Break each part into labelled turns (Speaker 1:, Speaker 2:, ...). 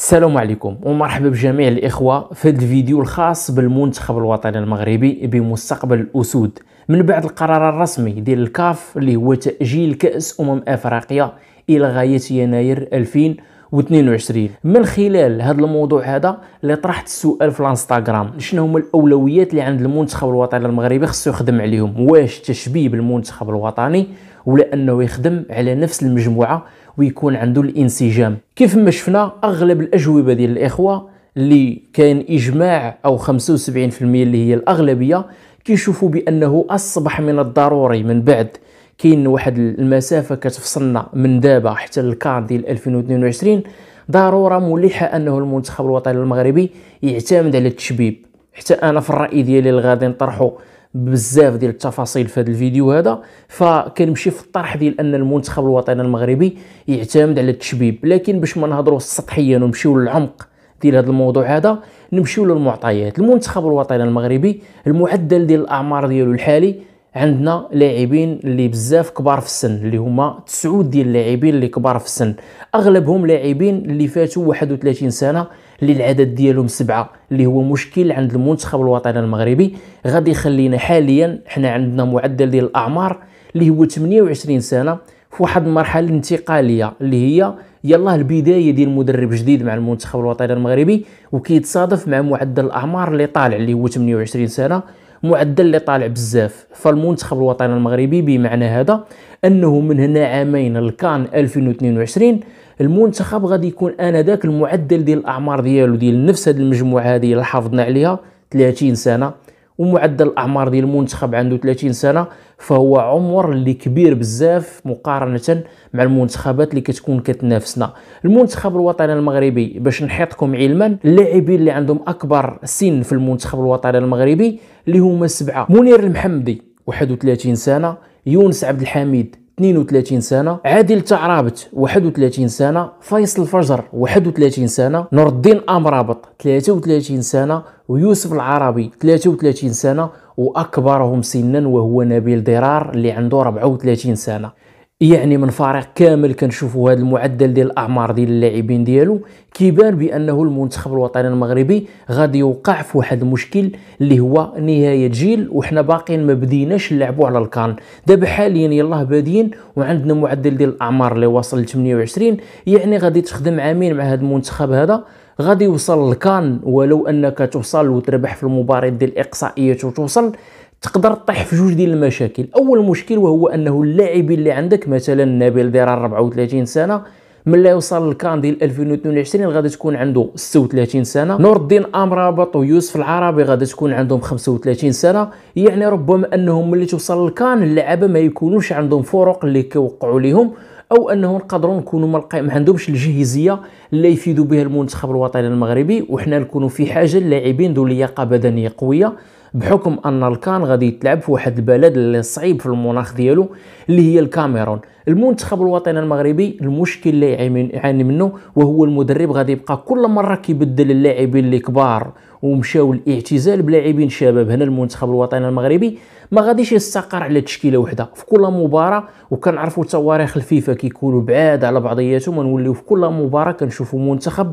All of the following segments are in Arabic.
Speaker 1: السلام عليكم ومرحبا بجميع الإخوة في هذا الفيديو الخاص بالمنتخب الوطني المغربي بمستقبل الأسود من بعد القرار الرسمي ديال الكاف اللي هو تأجيل كأس أمم أفريقيا إلى غاية يناير 2022 من خلال هذا الموضوع هذا اللي طرحت السؤال في الانستغرام شنو هما الأولويات اللي عند المنتخب الوطني المغربي خصو يخدم عليهم واش تشبيب المنتخب الوطني ولا انه يخدم على نفس المجموعه ويكون عنده الانسجام كيف ما شفنا اغلب الاجوبه ديال الاخوه اللي كان اجماع او 75% اللي هي الاغلبيه كيشوفوا بانه اصبح من الضروري من بعد كاين واحد المسافه كتفصلنا من دابا حتى للكار ديال 2022 ضروره ملحه انه المنتخب الوطني المغربي يعتمد على التشبيب حتى انا في الراي ديالي اللي غادي نطرحه بزاف ديال التفاصيل في هذا الفيديو هذا فكنمشي في الطرح ديال ان المنتخب الوطني المغربي يعتمد على التشبيب لكن باش ما نهضروا سطحيا ونمشيو للعمق ديال هذا الموضوع هذا نمشيو للمعطيات المنتخب الوطني المغربي المعدل ديال الاعمار ديالو الحالي عندنا لاعبين اللي بزاف كبار في السن اللي هما تسعود ديال اللاعبين اللي كبار في السن اغلبهم لاعبين اللي فاتوا 31 سنه اللي العدد ديالهم سبعه اللي هو مشكل عند المنتخب الوطني المغربي غادي يخلينا حاليا حنا عندنا معدل ديال الاعمار اللي هو 28 سنه في واحد المرحله انتقاليه اللي هي يلاه البدايه ديال مدرب جديد مع المنتخب الوطني المغربي وكيتصادف مع معدل الاعمار اللي طالع اللي هو 28 سنه معدل اللي طالع بزاف فالمنتخب الوطني المغربي بمعنى هذا انه من هنا عامين لكان 2022 المنتخب غادي يكون انذاك المعدل ديال الاعمار ديالو ديال نفس هذه المجموعه هذه اللي حافظنا عليها 30 سنه ومعدل الاعمار ديال المنتخب عنده 30 سنه فهو عمر اللي كبير بزاف مقارنه مع المنتخبات اللي كتكون كتنافسنا المنتخب الوطني المغربي باش نحيطكم علما اللاعبين اللي عندهم اكبر سن في المنتخب الوطني المغربي اللي هما سبعه منير المحمدي 31 سنه يونس عبد الحميد 32 سنه عادل تعرابت 31 سنه فيصل الفجر 31 سنه نور الدين امرابط 33 سنه ويوسف العربي 33 سنه واكبرهم سنا وهو نبيل درار اللي عنده 34 سنه يعني من فريق كامل كنشوفوا هذا المعدل ديال الاعمار ديال اللاعبين ديالو كيبان بانه المنتخب الوطني المغربي غادي يوقع في واحد المشكل اللي هو نهايه جيل وحنا باقيين ما بديناش نلعبوا على الكان دابا حاليا يلاه بادين وعندنا معدل ديال الاعمار اللي واصل ل 28 يعني غادي تخدم عامين مع هذا المنتخب هذا غادي يوصل لكان ولو انك توصل وتربح في المباريات ديال الاقصائيات وتوصل تقدر تطيح في جوج ديال المشاكل اول مشكل وهو انه اللاعبين اللي عندك مثلا نابيل ديرا 34 سنه من لا يوصل للكان ديال 2022 غادي تكون عنده 36 سنه نور الدين امرابط ويوسف العربي غادي تكون عندهم 35 سنه يعني ربما انهم ملي توصل للكان اللعابه ما يكونوش عندهم فرق اللي كيوقعوا ليهم او انهم نقدروا نكونوا ما عندهمش الجاهزيه اللي يفيدوا بها المنتخب الوطني المغربي وحنا نكونوا في حاجه للاعبين ذو لياقه بدنيه قويه بحكم ان الكان غادي يتلعب في واحد البلد اللي صعيب في المناخ ديالو اللي هي الكاميرون المنتخب الوطني المغربي المشكل اللي يعاني منه وهو المدرب غادي يبقى كل مره كيبدل اللاعبين اللي كبار ومشاو الاعتزال بلاعبين شباب هنا المنتخب الوطني المغربي ما غاديش يستقر على تشكيله وحده في كل مباراه وكنعرفوا تواريخ الفيفا كيكونوا بعاد على بعضياتهم ونوليو في كل مباراه كنشوفوا منتخب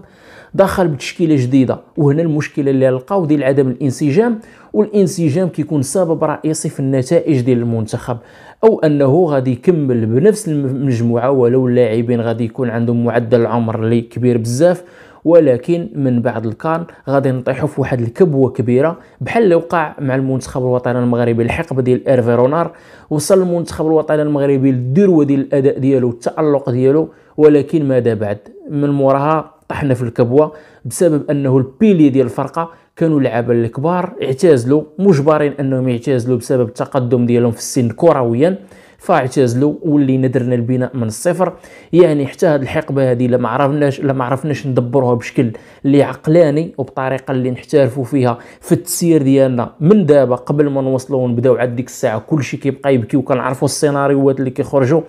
Speaker 1: دخل بتشكيله جديده وهنا المشكله اللي لقاو ديال عدم الانسجام والانسجام كيكون سبب رئيسي في النتائج ديال المنتخب او انه غادي يكمل بنفس المجموعه ولو اللاعبين غادي يكون عندهم معدل العمر اللي كبير بزاف ولكن من بعد الكان غادي نطيحوا في واحد الكبوه كبيره بحال اللي وقع مع المنتخب الوطني المغربي الحقبه ديال ايرفي رونار وصل المنتخب الوطني المغربي للذروه ديال الاداء ديالو والتالق ديالو ولكن ماذا بعد من موراها طحنا في الكبوه بسبب انه البيلي ديال الفرقه كانوا اللعابه الكبار اعتزلوا مجبرين انهم يعتزلوا بسبب التقدم ديالهم في السن كرويا فاعتزلوا ولينا درنا البناء من الصفر يعني حتى هذه الحقبه هذه لما عرفناش لما عرفناش ندبروها بشكل اللي عقلاني وبطريقه اللي نحترفوا فيها في التسيير ديالنا من دابا قبل ما نوصلوا ونبداو عاد ديك الساعه كلشي كيبقى يبكي وكنعرفوا السيناريوهات اللي كيخرجوا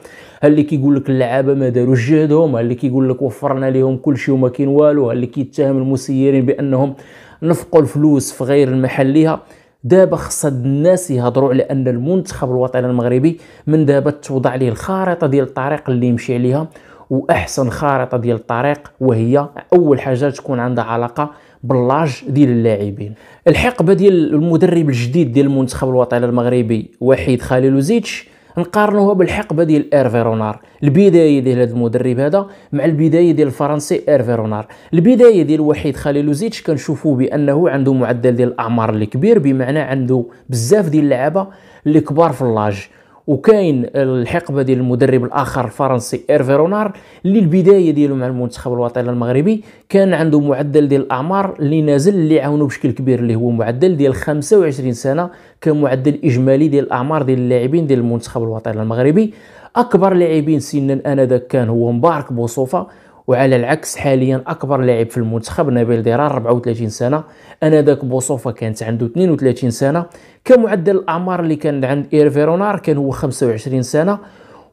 Speaker 1: اللي كيقول لك اللعابه ما داروش جهدهم اللي كيقول لك وفرنا لهم كلشي وما كاين والو اللي كيتهم المسيرين بانهم نفقوا الفلوس في غير محلها دابا خص الناس يهضروا على ان المنتخب الوطني المغربي من دابا توضع ليه الخارطه ديال الطريق اللي يمشي عليها واحسن خارطه ديال الطريق وهي اول حاجه تكون عندها علاقه باللاج ديال اللاعبين الحقبه ديال المدرب الجديد ديال المنتخب الوطني المغربي وحيد لوزيتش نقارنوها بالحقبه ديال ايرفي رونار البدايه ديال هذا المدرب هذا مع البدايه ديال الفرنسي ايرفي رونار البدايه ديال وحيد خليلوزيتش كنشوفوا بانه عنده معدل ديال الاعمار اللي كبير بمعنى عنده بزاف ديال اللعابه اللي كبار في اللاج وكاين الحقبه ديال المدرب الاخر الفرنسي ايرفي رونار اللي البدايه ديالو مع المنتخب الوطني المغربي كان عنده معدل ديال الاعمار اللي نازل اللي عاونو بشكل كبير اللي هو معدل ديال 25 سنه كمعدل اجمالي ديال الاعمار ديال اللاعبين ديال المنتخب الوطني المغربي اكبر لاعبين سنا انذاك كان هو مبارك بوصوفه وعلى العكس حاليا اكبر لاعب في المنتخب نبيل درار 34 سنه انذاك بوصوفا كانت عنده 32 سنه كمعدل الاعمار اللي كان عند ايرفيرونار كان هو 25 سنه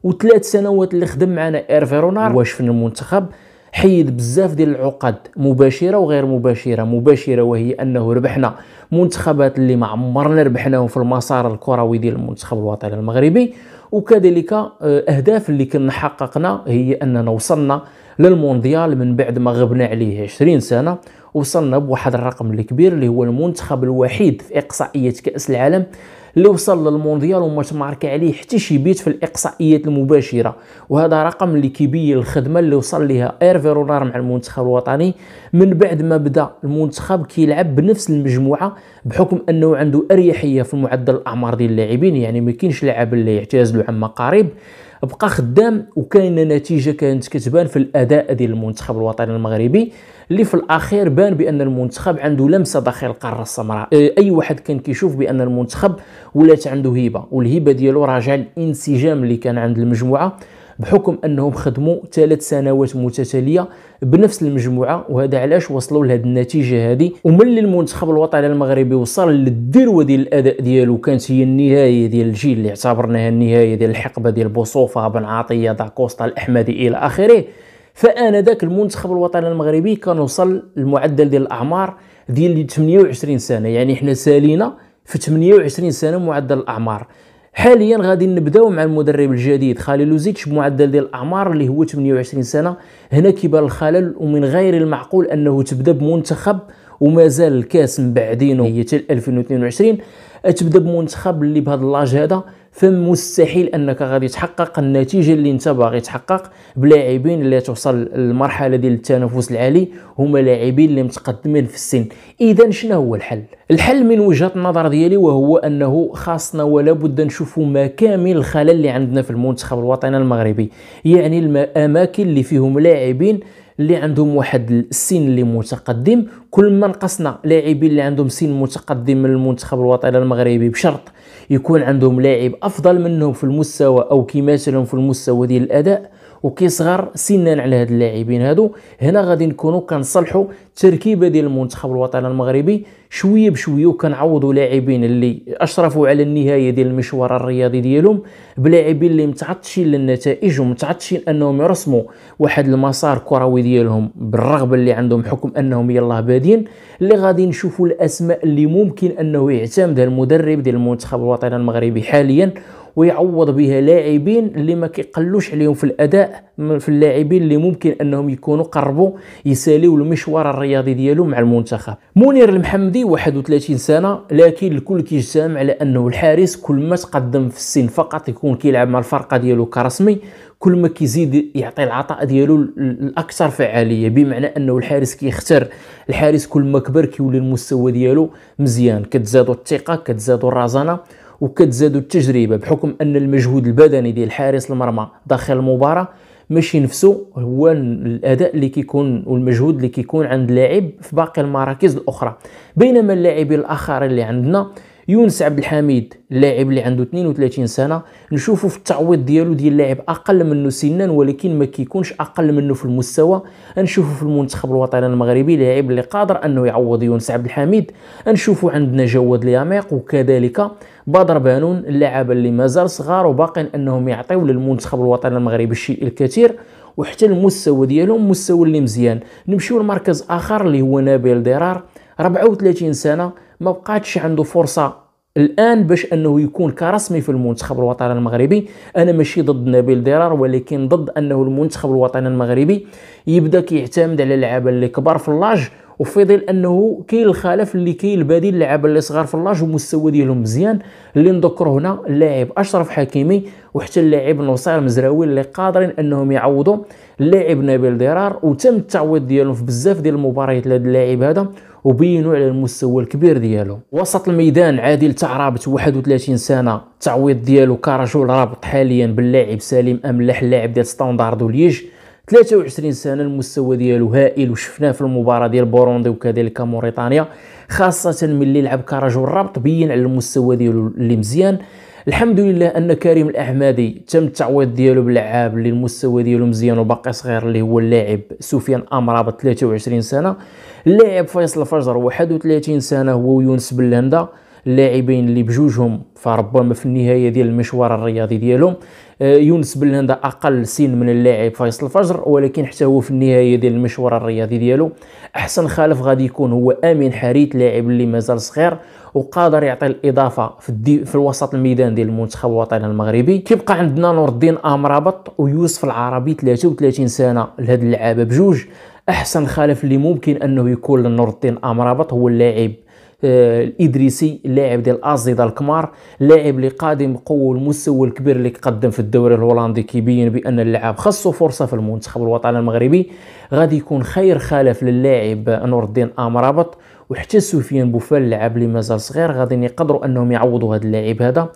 Speaker 1: وثلاث سنوات اللي خدم معنا ايرفيرونار واش في المنتخب حيد بزاف ديال العقد مباشره وغير مباشره مباشره وهي انه ربحنا منتخبات اللي ما عمرنا ربحناهم في المسار الكروي ديال المنتخب الوطني المغربي وكذلك آه، اهداف اللي كنا حققنا هي اننا وصلنا للمونديال من بعد ما غبنا عليه 20 سنه وصلنا بواحد الرقم الكبير اللي هو المنتخب الوحيد في اقصائيات كاس العالم اللي وصل للمونديال وما تمارك عليه حتى شي بيت في الاقصائيات المباشره وهذا رقم اللي كيبين الخدمه اللي وصل لها ايرفي رونار مع المنتخب الوطني من بعد ما بدا المنتخب كيلعب بنفس المجموعه بحكم انه عنده اريحيه في معدل الاعمار ديال اللاعبين يعني ما كاينش لاعب اللي يعتزلوا عما قريب بقى خدام وكاينه نتيجه كانت كتبان في الاداء ديال المنتخب الوطني المغربي اللي في الاخير بان بان المنتخب عنده لمسه داخل القاره السمراء اي واحد كان كيشوف بان المنتخب ولات عنده هيبه والهيبه ديالو راجع الانسجام اللي كان عند المجموعه بحكم انهم خدموا ثلاث سنوات متتاليه بنفس المجموعه وهذا علاش وصلوا لهذه النتيجه هذه وملي المنتخب الوطني المغربي وصل للذروه ديال الاداء ديالو كانت هي النهايه ديال الجيل اللي اعتبرناها النهايه ديال الحقبه ديال بوصوفه بن عطيه داكوستا الاحمدي الى اخره فانا ذاك المنتخب الوطني المغربي كان وصل المعدل ديال الاعمار ديال 28 سنه يعني حنا سالينا في 28 سنه معدل الاعمار حاليا غادي نبداو مع المدرب الجديد خالي لوزيتش بمعدل ديال الاعمار اللي هو 28 سنه هنا كيبان الخلل ومن غير المعقول انه تبدا بمنتخب ومازال الكاس من بعدينه هي حتى 2022 تبدا بمنتخب اللي بهذا اللاج هذا فمستحيل انك غادي تحقق النتيجه اللي انت باغي تحقق بلاعبين اللي توصل للمرحله ديال التنافس العالي هما لاعبين اللي متقدمين في السن اذا شنو هو الحل الحل من وجهه النظر ديالي وهو انه خاصنا ولا بد نشوفوا مكامن الخلل اللي عندنا في المنتخب الوطني المغربي يعني الاماكن اللي فيهم لاعبين اللي عندهم واحد السن اللي متقدم كل ما نقصنا لاعبين اللي عندهم سن متقدم من المنتخب الوطني المغربي بشرط يكون عندهم لاعب افضل منهم في المستوى او كيماثلهم في المستوى ديال الاداء وكيصغر سنا على هاد اللاعبين هادو هنا غادي نكونوا كنصلحوا التركيبه ديال المنتخب الوطني المغربي شويه بشويه وكنعوضوا لاعبين اللي اشرفوا على النهايه ديال المشوار الرياضي ديالهم بلاعبين اللي متعطشين للنتائج ومتعطشين انهم يرسموا واحد المسار كروي ديالهم بالرغبه اللي عندهم حكم انهم يلاه بادين اللي غادي نشوفوا الاسماء اللي ممكن انه يعتمدها المدرب ديال المنتخب الوطني المغربي حاليا ويعوض بها لاعبين اللي ما كيقلوش عليهم في الاداء في اللاعبين اللي ممكن انهم يكونوا قربوا يساليوا المشوار الرياضي ديالهم مع المنتخب منير المحمدي 31 سنه لكن الكل كيجتمع على انه الحارس كل ما تقدم في السن فقط يكون كيلعب مع الفرقه ديالو كرسمي كل ما كيزيد يعطي العطاء ديالو الاكثر فعاليه بمعنى انه الحارس كيختار الحارس كل ما كبر كيولي المستوى ديالو مزيان كتزادوا الثقه كتزادوا الرزانه وكتزادوا التجربه بحكم ان المجهود البدني ديال حارس المرمى داخل المباراه ماشي نفسه هو الاداء اللي كيكون والمجهود اللي كيكون عند اللاعب في باقي المراكز الاخرى بينما اللاعبين الاخرين اللي عندنا يونس عبد الحميد اللاعب اللي عنده 32 سنه نشوفه في التعويض ديالو ديال لاعب اقل منه سنا ولكن ما كيكونش اقل منه في المستوى نشوفه في المنتخب الوطني المغربي لاعب اللي قادر انه يعوض يونس عبد الحميد نشوفه عندنا جواد اليميق وكذلك بدر بانون اللاعب اللي مازال صغار وباقي انهم يعطيو للمنتخب الوطني المغربي الشيء الكثير وحتى المستوى ديالهم مستوى اللي مزيان نمشيو لمركز اخر اللي هو نبيل درار 34 سنه ما بقاتش عنده فرصه الان باش انه يكون كرسمي في المنتخب الوطني المغربي انا ماشي ضد نبيل درار ولكن ضد انه المنتخب الوطني المغربي يبدا كيعتمد على اللعابه اللي كبار في اللاج وفي ظل انه كاين الخلف اللي كاين البديل اللعابه اللي صغار في اللاج والمستوى ديالهم مزيان اللي نذكر هنا اللاعب اشرف حكيمي وحتى اللاعب نصير مزراوي اللي قادرين انهم يعوضوا اللاعب نبيل درار وتم التعويض ديالهم في بزاف ديال المباريات لهذا اللاعب هذا وبينوا على المستوى الكبير ديالو وسط الميدان عادل تعرابت 31 سنه التعويض ديالو كرجل رابط حاليا باللاعب سليم املاح اللاعب ديال ستاندارد وليج 23 سنه المستوى ديالو هائل وشفناه في المباراه ديال بوروندي وكذلك موريتانيا خاصه ملي لعب كرجل رابط بين على المستوى ديالو اللي مزيان الحمد لله ان كريم الاحمدي تم التعويض ديالو باللعاب اللي المستوى ديالو مزيان وباقي صغير اللي هو اللاعب سفيان امرابط 23 سنه اللاعب فيصل الفجر 31 سنه هو ويونس بلاندا اللاعبين اللي بجوجهم فربما في النهايه ديال المشوار الرياضي ديالهم آه، يونس بلاندا اقل سن من اللاعب فيصل الفجر ولكن حتى هو في النهايه ديال المشوار الرياضي ديالو احسن خلف غادي يكون هو امين حريت لاعب اللي مازال صغير وقادر يعطي الاضافه في الدي في الوسط الميدان ديال المنتخب الوطني المغربي كيبقى عندنا نور الدين امرابط ويوسف العربي 33 سنه لهاد اللعابه بجوج احسن خلف اللي ممكن انه يكون لنور الدين امرابط هو اللاعب الادريسي آه، اللاعب ديال ازيدا الكمار لاعب اللي قادم بقوه المستوى الكبير اللي قدم في الدوري الهولندي كيبين بان اللاعب خاصو فرصه في المنتخب الوطني المغربي غادي يكون خير خلف للاعب نور الدين امرابط وحتى سفيان بوفال اللاعب اللي مازال صغير غادي يقدروا انهم يعوضوا هذا اللاعب هذا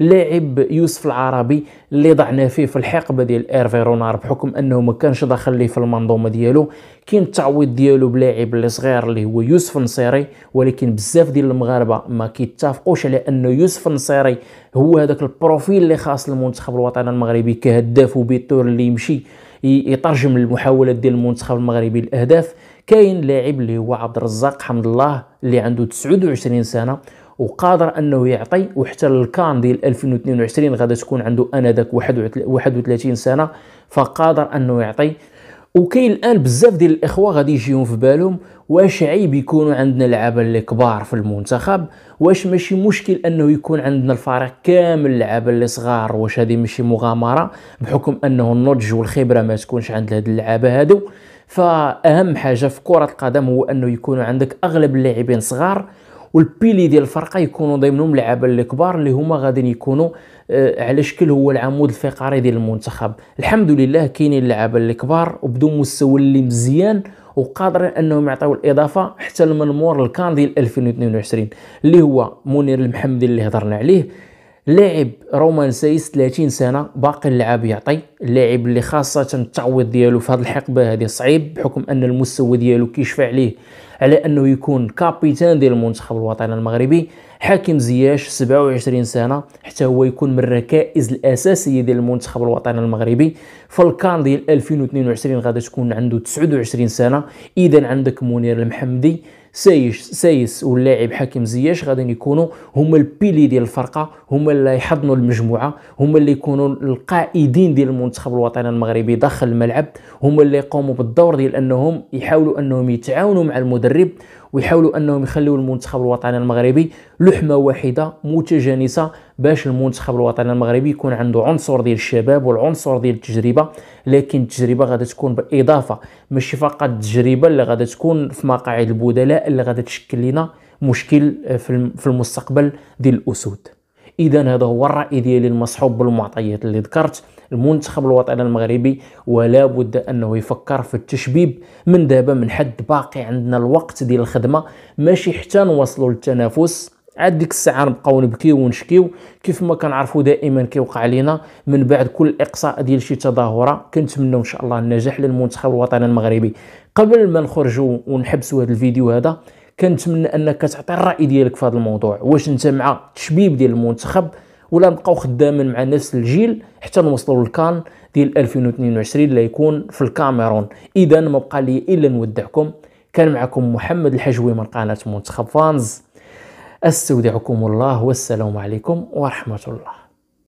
Speaker 1: اللاعب يوسف العربي اللي ضعنا فيه في الحقبه ديال ايرفي رونار بحكم انه ما كانش داخل ليه في المنظومه ديالو كاين التعويض ديالو بلاعب اللي صغير اللي هو يوسف النصيري ولكن بزاف ديال المغاربه ما كيتفقوش على انه يوسف النصيري هو هذاك البروفيل اللي خاص للمنتخب الوطني المغربي كهداف وبيتور اللي يمشي يترجم المحاولات ديال المنتخب المغربي الاهداف كاين لاعب اللي هو عبد الرزاق حمد الله اللي عنده 29 سنه وقادر انه يعطي وحتى الكان ديال 2022 غادي تكون عنده انذاك 31 سنه فقادر انه يعطي وكاين الان بزاف ديال الاخوه غادي يجيهم في بالهم واش عيب يكونوا عندنا لعابه اللي كبار في المنتخب واش ماشي مشكل انه يكون عندنا الفريق كامل لعابه اللي صغار واش هذه ماشي مغامره بحكم انه النضج والخبره ما تكونش عند هاد اللعابه هادو فاهم حاجه في كره القدم هو انه يكون عندك اغلب اللاعبين صغار والبيلي ديال الفرقه يكونوا ضمنهم اللعابه الكبار اللي هما غادي يكونوا آه على شكل هو العمود الفقري ديال المنتخب الحمد لله كاينين اللعابه الكبار وبدون مستوى اللي مزيان وقادرين انهم يعطيو الاضافه حتى لمنمور الكان ديال 2022 اللي هو منير المحمدي اللي هضرنا عليه لاعب سايس 30 سنه باقي اللعاب يعطي اللاعب اللي خاصه التعويض ديالو في هذه الحقبه هذه صعيب بحكم ان المستوى ديالو كيشفع عليه على انه يكون كابيتان ديال المنتخب الوطني المغربي حاكم زياش 27 سنه حتى هو يكون من الركائز الاساسيه ديال المنتخب الوطني المغربي فالكان ديال 2022 غادي تكون عنده 29 سنه اذا عندك منير المحمدي سايس سايس واللاعب حكيم زياش غادي يكونوا هما البيلي ديال الفرقه هما اللي يحضنوا المجموعه هما اللي يكونوا القائدين ديال المنتخب الوطني المغربي داخل الملعب هما اللي يقوموا بالدور ديال انهم يحاولوا انهم يتعاونوا مع المدرب ويحاولوا انهم يخليوا المنتخب الوطني المغربي لحمه واحده متجانسه باش المنتخب الوطني المغربي يكون عنده عنصر ديال الشباب والعنصر ديال التجربه لكن التجربه غادي تكون بالاضافه ماشي فقط التجربه اللي غادي تكون في مقاعد البدلاء اللي غادي تشكل لنا مشكل آه، في المستقبل ديال الاسود اذا هذا هو الراي ديالي المصحوب بالمعطيات اللي ذكرت المنتخب الوطني المغربي ولا بد انه يفكر في التشبيب من دابا من حد باقي عندنا الوقت ديال الخدمه ماشي حتى نوصلوا للتنافس عاد ديك الساعه نبقاو نبكيو ونشكيو كيف ما كنعرفوا دائما كيوقع لينا من بعد كل اقصاء ديال شي تظاهره كنتمنوا ان شاء الله النجاح للمنتخب الوطني المغربي قبل ما نخرجوا ونحبسوا هذا الفيديو هذا كنتمنى انك تعطي الراي ديالك في هذا الموضوع واش انت مع تشبيب ديال المنتخب ولا نبقاو خدامين مع نفس الجيل حتى نوصلوا للكان ديال 2022 اللي يكون في الكاميرون اذا ما بقى لي الا نودعكم كان معكم محمد الحجوي من قناه منتخب فانز استودعكم الله والسلام عليكم ورحمة الله